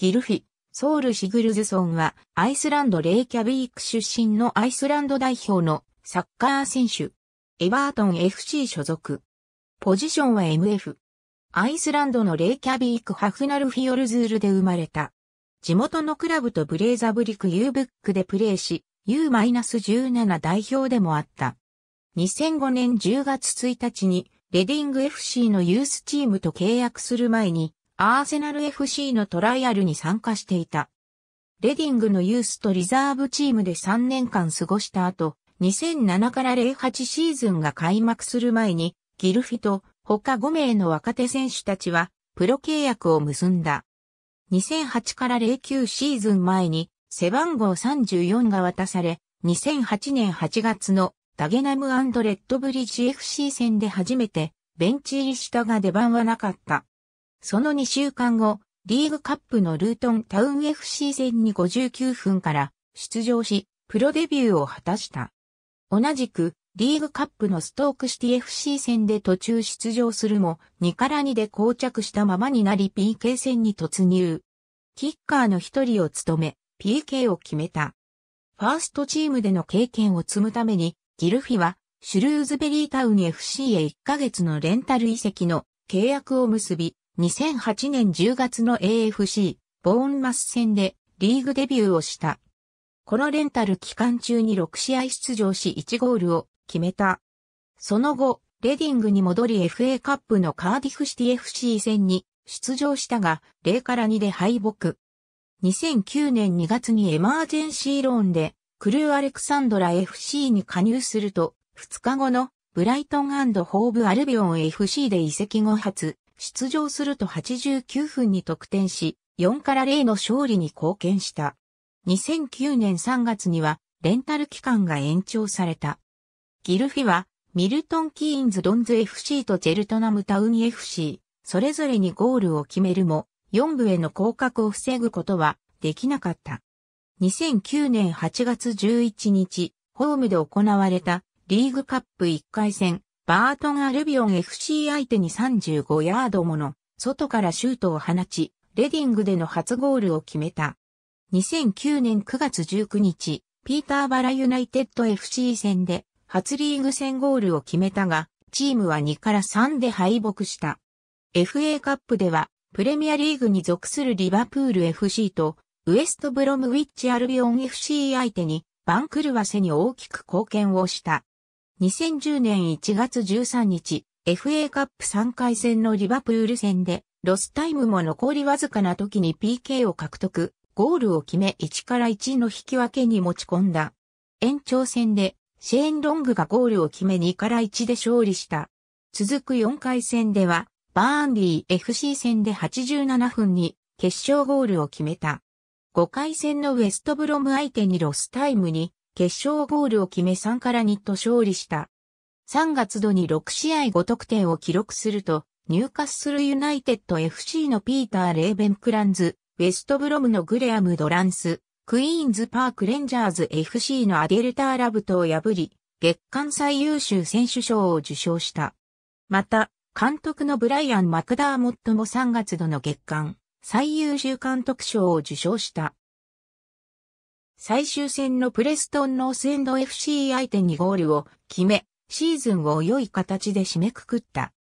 ギルフィ、ソウル・シグルズソンは、アイスランド・レイキャビーク出身のアイスランド代表のサッカー選手。エバートン FC 所属。ポジションは MF。アイスランドのレイキャビーク・ハフナルフィヨルズールで生まれた。地元のクラブとブレーザブリク・ユーブックでプレーし、U-17 代表でもあった。2005年10月1日に、レディング FC のユースチームと契約する前に、アーセナル FC のトライアルに参加していた。レディングのユースとリザーブチームで3年間過ごした後、2007から08シーズンが開幕する前に、ギルフィと他5名の若手選手たちは、プロ契約を結んだ。2008から09シーズン前に、背番号34が渡され、2008年8月のダゲナムレッドブリッジ FC 戦で初めて、ベンチ入りしたが出番はなかった。その2週間後、リーグカップのルートンタウン FC 戦に59分から出場し、プロデビューを果たした。同じく、リーグカップのストークシティ FC 戦で途中出場するも、2から2で膠着したままになり PK 戦に突入。キッカーの一人を務め、PK を決めた。ファーストチームでの経験を積むために、ギルフィは、シュルーズベリータウン FC へ1ヶ月のレンタル移籍の契約を結び、2008年10月の AFC、ボーンマス戦でリーグデビューをした。このレンタル期間中に6試合出場し1ゴールを決めた。その後、レディングに戻り FA カップのカーディフシティ FC 戦に出場したが、0から2で敗北。2009年2月にエマージェンシーローンで、クルーアレクサンドラ FC に加入すると、2日後のブライトンホーブアルビオン FC で移籍後初出場すると89分に得点し、4から0の勝利に貢献した。2009年3月には、レンタル期間が延長された。ギルフィは、ミルトン・キーンズ・ドンズ FC とジェルトナム・タウン FC、それぞれにゴールを決めるも、4部への降格を防ぐことはできなかった。2009年8月11日、ホームで行われたリーグカップ1回戦、バートン・アルビオン FC 相手に35ヤードもの、外からシュートを放ち、レディングでの初ゴールを決めた。2009年9月19日、ピーターバラユナイテッド FC 戦で、初リーグ戦ゴールを決めたが、チームは2から3で敗北した。FA カップでは、プレミアリーグに属するリバプール FC と、ウエストブロムウィッチアルビオン FC 相手に、バンクルワセに大きく貢献をした。2010年1月13日、FA カップ3回戦のリバプール戦で、ロスタイムも残りわずかな時に PK を獲得、ゴールを決め1から1の引き分けに持ち込んだ。延長戦で、シェーン・ロングがゴールを決め2から1で勝利した。続く4回戦では、バーンリー FC 戦で87分に決勝ゴールを決めた。5回戦のウェストブロム相手にロスタイムに決勝ゴールを決め3から2と勝利した。3月度に6試合5得点を記録すると、ニューカッスルユナイテッド FC のピーター・レーベンクランズ、ウェストブロムのグレアム・ドランス、クイーンズ・パーク・レンジャーズ FC のアデルター・ラブトを破り、月間最優秀選手賞を受賞した。また、監督のブライアン・マクダーモットも3月度の月間最優秀監督賞を受賞した。最終戦のプレストンノースエンド FC 相手にゴールを決め、シーズンを良い形で締めくくった。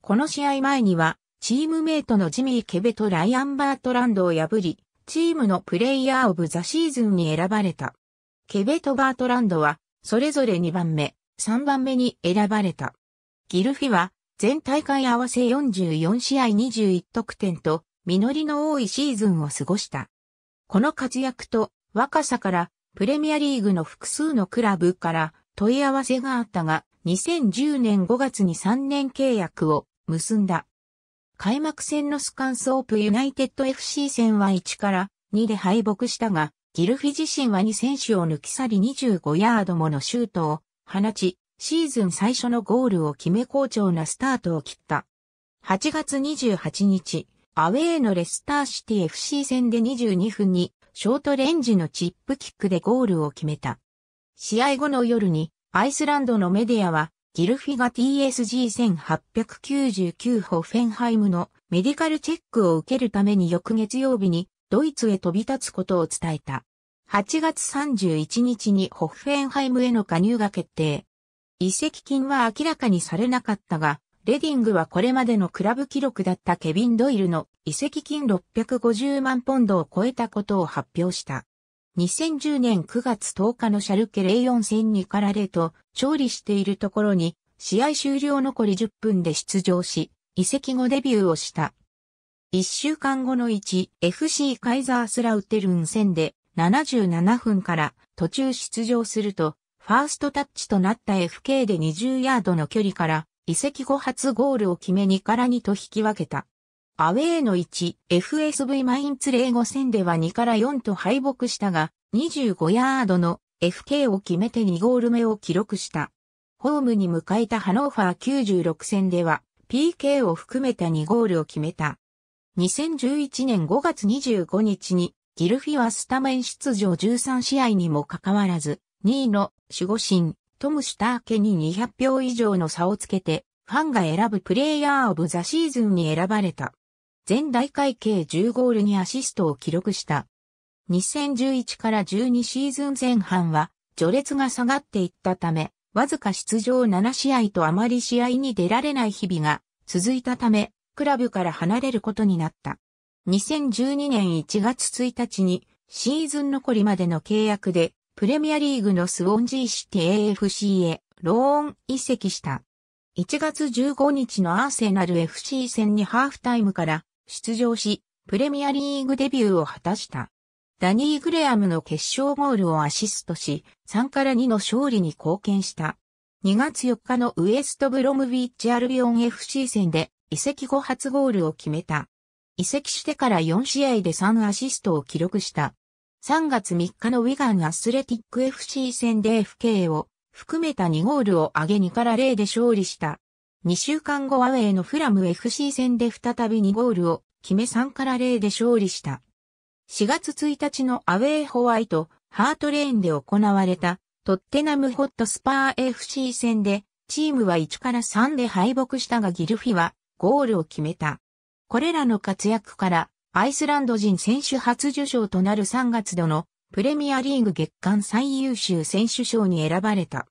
この試合前には、チームメイトのジミー・ケベとライアン・バートランドを破り、チームのプレイヤー・オブ・ザ・シーズンに選ばれた。ケベとバートランドは、それぞれ2番目、3番目に選ばれた。ギルフィは、全大会合わせ44試合21得点と、実りの多いシーズンを過ごした。この活躍と若さからプレミアリーグの複数のクラブから問い合わせがあったが、2010年5月に3年契約を結んだ。開幕戦のスカンソープユナイテッド FC 戦は1から2で敗北したが、ギルフィ自身は2選手を抜き去り25ヤードものシュートを放ち、シーズン最初のゴールを決め好調なスタートを切った。8月28日、アウェーのレスターシティ FC 戦で22分にショートレンジのチップキックでゴールを決めた。試合後の夜に、アイスランドのメディアは、ギルフィが TSG1899 ホフェンハイムのメディカルチェックを受けるために翌月曜日にドイツへ飛び立つことを伝えた。8月31日にホフェンハイムへの加入が決定。移籍金は明らかにされなかったが、レディングはこれまでのクラブ記録だったケビン・ドイルの移籍金650万ポンドを超えたことを発表した。2010年9月10日のシャルケ04戦にかられと調理しているところに試合終了残り10分で出場し、移籍後デビューをした。1週間後の 1FC カイザースラウテルン戦で77分から途中出場すると、ファーストタッチとなった FK で20ヤードの距離から移籍後初ゴールを決め2から2と引き分けた。アウェーの1、FSV マインツー5戦では2から4と敗北したが、25ヤードの FK を決めて2ゴール目を記録した。ホームに迎えたハノーファー96戦では、PK を含めた2ゴールを決めた。2011年5月25日に、ギルフィはスタメン出場13試合にもかかわらず、2位の守護神、トム・シュター家に200票以上の差をつけて、ファンが選ぶプレイヤー・オブ・ザ・シーズンに選ばれた。全大会計10ゴールにアシストを記録した。2011から12シーズン前半は、序列が下がっていったため、わずか出場7試合とあまり試合に出られない日々が続いたため、クラブから離れることになった。2012年1月1日にシーズン残りまでの契約でプレミアリーグのスウォンジーシティ AFC へローン移籍した。1月15日のアーセナル FC 戦にハーフタイムから出場し、プレミアリーグデビューを果たした。ダニー・グレアムの決勝ゴールをアシストし、3から2の勝利に貢献した。2月4日のウエストブロムビッチ・アルビオン FC 戦で移籍後初ゴールを決めた。移籍してから4試合で3アシストを記録した。3月3日のウィガンアスレティック FC 戦で FK を含めた2ゴールを挙げ2から0で勝利した。2週間後アウェイのフラム FC 戦で再び2ゴールを決め3から0で勝利した。4月1日のアウェイホワイト、ハートレーンで行われたトッテナムホットスパー FC 戦でチームは1から3で敗北したがギルフィはゴールを決めた。これらの活躍からアイスランド人選手初受賞となる3月度のプレミアリーグ月間最優秀選手賞に選ばれた。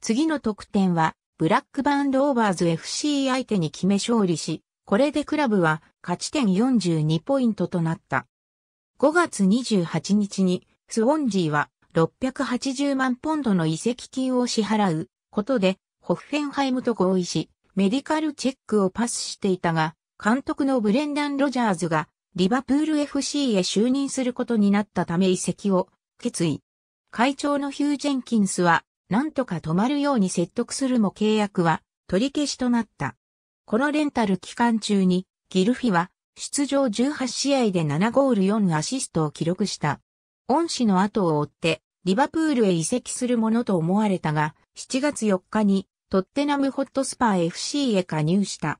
次の得点は、ブラックバンドオーバーズ FC 相手に決め勝利し、これでクラブは勝ち点42ポイントとなった。5月28日に、スウォンジーは680万ポンドの移籍金を支払うことで、ホッフェンハイムと合意し、メディカルチェックをパスしていたが、監督のブレンダン・ロジャーズがリバプール FC へ就任することになったため移籍を決意。会長のヒュー・ジェンキンスは、なんとか止まるように説得するも契約は取り消しとなった。このレンタル期間中に、ギルフィは、出場18試合で7ゴール4アシストを記録した。恩師の後を追って、リバプールへ移籍するものと思われたが、7月4日に、トッテナムホットスパー FC へ加入した。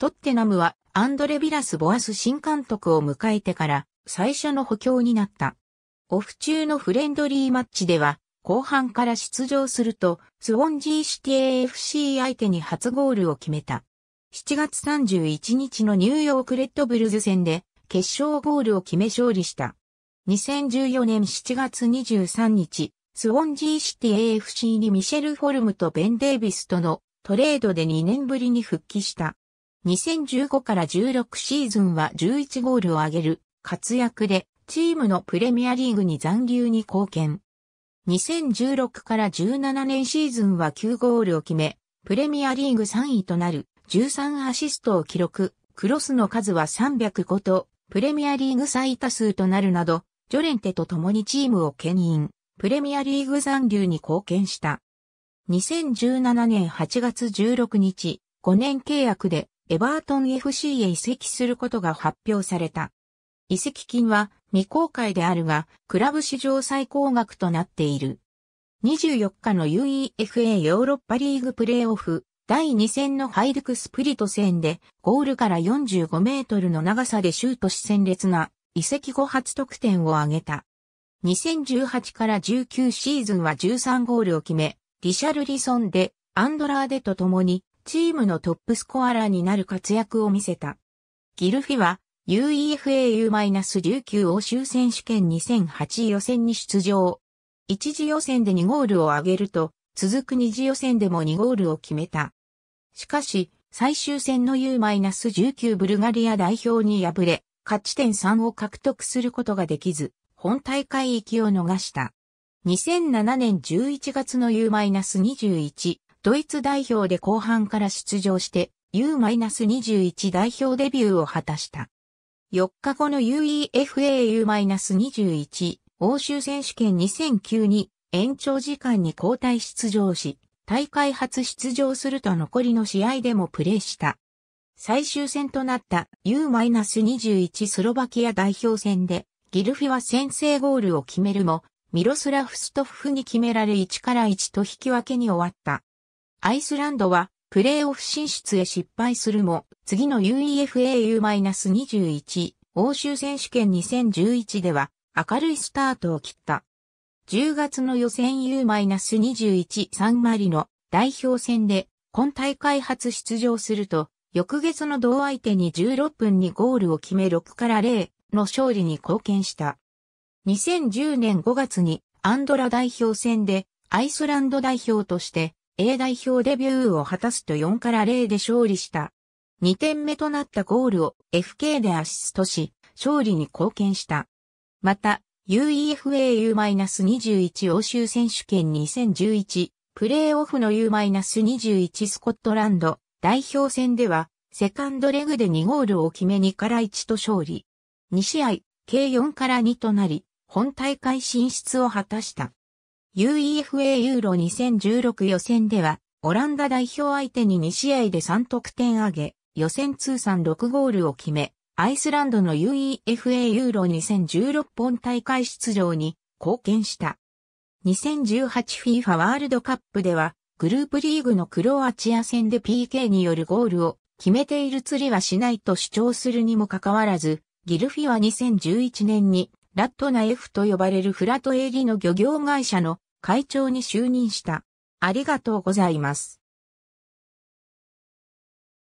トッテナムはアンドレ・ビラス・ボアス新監督を迎えてから最初の補強になった。オフ中のフレンドリーマッチでは後半から出場するとスウォンジーシティ AFC 相手に初ゴールを決めた。7月31日のニューヨークレッドブルズ戦で決勝ゴールを決め勝利した。2014年7月23日、スウォンジーシティ AFC にミシェル・フォルムとベン・デイビスとのトレードで2年ぶりに復帰した。2015から16シーズンは11ゴールを挙げる活躍でチームのプレミアリーグに残留に貢献。2016から17年シーズンは9ゴールを決め、プレミアリーグ3位となる13アシストを記録、クロスの数は305と、プレミアリーグ最多数となるなど、ジョレンテと共にチームを牽引、プレミアリーグ残留に貢献した。2017年8月16日、5年契約でエバートン FC へ移籍することが発表された。移籍金は未公開であるが、クラブ史上最高額となっている。24日の UEFA ヨーロッパリーグプレイオフ第2戦のハイルクスプリト戦でゴールから45メートルの長さでシュートし戦列が移籍後初得点を挙げた。2018から19シーズンは13ゴールを決め、リシャルリソンでアンドラーデと共にチームのトップスコアラーになる活躍を見せた。ギルフィは UEFAU-19 欧州選手権2008予選に出場。一次予選で2ゴールを挙げると、続く二次予選でも2ゴールを決めた。しかし、最終戦の U-19 ブルガリア代表に敗れ、勝ち点3を獲得することができず、本大会行きを逃した。2007年11月の U-21 ドイツ代表で後半から出場して U-21 代表デビューを果たした。4日後の UEFAU-21 欧州選手権2009に延長時間に交代出場し、大会初出場すると残りの試合でもプレーした。最終戦となった U-21 スロバキア代表戦で、ギルフィは先制ゴールを決めるも、ミロスラフ・ストフフに決められ1から1と引き分けに終わった。アイスランドはプレーオフ進出へ失敗するも、次の UEFAU-21 欧州選手権2011では明るいスタートを切った。10月の予選 U-21 サンマリの代表戦で今大会初出場すると、翌月の同相手に16分にゴールを決め6から0の勝利に貢献した。2010年5月にアンドラ代表戦でアイスランド代表として A 代表デビューを果たすと4から0で勝利した。2点目となったゴールを FK でアシストし、勝利に貢献した。また、UEFA-U-21 欧州選手権2011プレーオフの U-21 スコットランド代表戦では、セカンドレグで2ゴールを決め2から1と勝利。2試合、計4から2となり、本大会進出を果たした。UEFA ユーロ2016予選では、オランダ代表相手に2試合で3得点上げ、予選通算6ゴールを決め、アイスランドの UEFA ユーロ2016本大会出場に貢献した。2018FIFA ワールドカップでは、グループリーグのクロアチア戦で PK によるゴールを決めている釣りはしないと主張するにもかかわらず、ギルフィは2011年にラットナ F と呼ばれるフラトエリの漁業会社の会長に就任した。ありがとうございます。